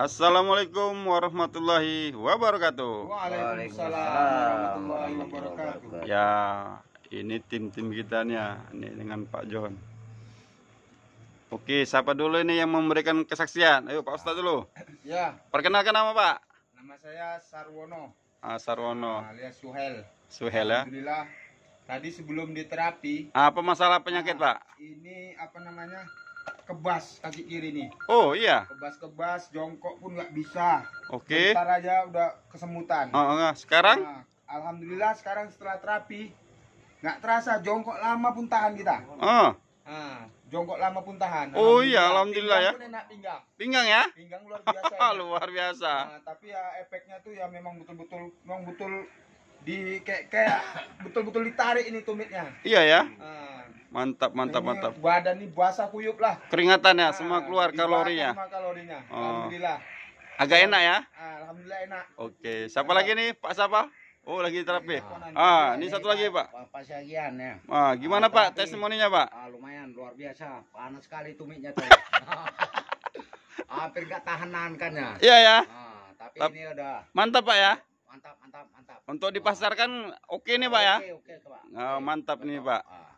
Assalamualaikum warahmatullahi wabarakatuh. Waalaikumsalam warahmatullahi wabarakatuh. Ya, ini tim-tim kita nih ya, ini dengan Pak John. Oke, siapa dulu ini yang memberikan kesaksian? Ayo Pak Ustadz dulu. Ya. Perkenalkan nama Pak. Nama saya Sarwono. Ah, Sarwono. Ah, alias Suhel. Suhel ya. Alhamdulillah. Tadi sebelum diterapi. Apa masalah penyakit nah, Pak? Ini apa namanya? kebas kaki kiri nih. Oh iya. Kebas-kebas, jongkok pun nggak bisa. Oke. Okay. aja udah kesemutan. Oh, enggak. Oh, oh. sekarang? Nah, Alhamdulillah sekarang setelah terapi nggak terasa jongkok lama pun tahan kita. Oh. Nah, jongkok lama pun tahan. Oh iya, alhamdulillah ya. Enak pinggang. Pinggang ya? Pinggang luar biasa. Ya. luar biasa. Nah, tapi ya efeknya tuh ya memang betul-betul memang betul di kayak kayak betul-betul ditarik ini tumitnya. Iya ya. Nah, Mantap, mantap, Ini mantap. Badan ini basah kuyup lah. Keringatannya nah, semua keluar kalorinya. Semua kalorinya. Oh. Alhamdulillah. Agak enak ya? Ah, alhamdulillah enak. Oke, siapa lagi nih Pak siapa? Oh lagi terapi. Nah, ah, ini satu lagi pak. Pak Syagian ya. Ah, gimana pak testimoninya pak? Ah, lumayan luar biasa. Panas sekali tumitnya tuh. Hampir gak tahan nahan kan ya. Iya ya. Ah, tapi Tap. ini udah. Mantap pak ya. Mantap mantap mantap. Untuk dipasarkan oke okay nih pak ya. Oke oke pak. Ah, mantap nih pak. Ah.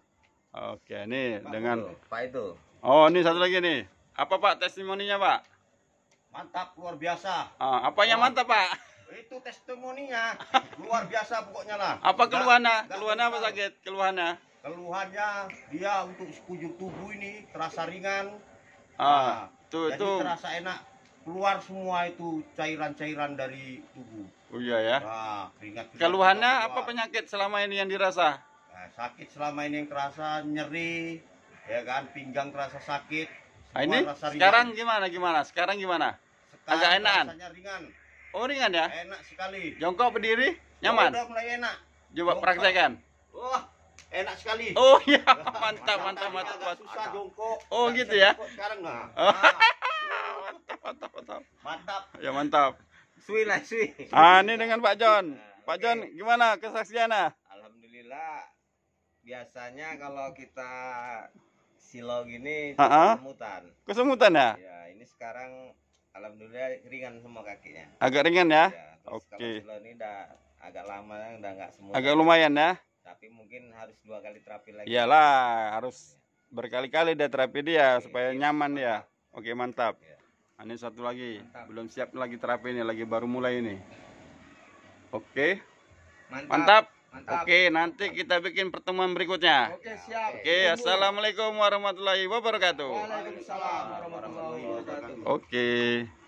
Oke, ini dengan Pak itu. Oh, ini satu lagi nih. Apa Pak testimoninya Pak? Mantap, luar biasa. Ah, yang oh. mantap Pak? Itu testimoninya luar biasa pokoknya lah. Apa keluhannya? Keluhannya apa sakit? Keluhannya? Keluhannya dia untuk sekujur tubuh ini terasa ringan. Ah, nah, itu jadi itu terasa enak keluar semua itu cairan-cairan dari tubuh. Oh iya ya. Nah, Keluhannya apa penyakit selama ini yang dirasa? Nah, sakit selama ini yang kerasa nyeri, ya kan, pinggang terasa sakit. Nah, ini sekarang gimana gimana? Sekarang gimana? Sekarang Agak enakan. ringan. Oh ringan ya? Enak sekali. Jongkok berdiri nyaman. Oh, mulai enak. Coba praktekkan. Wah, oh, enak sekali. Oh iya, mantap mantap mantap. mantap, mantap. Susah jongkok. Oh gitu ya? Sekarang nah. Oh. mantap mantap mantap. Mantap. Ya mantap. Sui lah sui. Ah ini dengan Pak John. Nah, Pak John gimana kesaksiannya? Alhamdulillah biasanya kalau kita silo gini kesemutan kesemutan ya? ya ini sekarang alhamdulillah ringan semua kakinya agak ringan ya, ya oke okay. ini udah agak lama udah nggak semutan. agak lumayan ya tapi mungkin harus dua kali terapi lagi iyalah harus iya. berkali-kali dia terapi dia oke, supaya ini iya, nyaman ya. oke mantap ya. ini satu lagi mantap. belum siap lagi terapi ini lagi baru mulai ini oke mantap, mantap. Oke, nanti kita bikin pertemuan berikutnya. Oke, siap. Oke, assalamualaikum warahmatullahi wabarakatuh. Waalaikumsalam warahmatullahi wabarakatuh. Oke.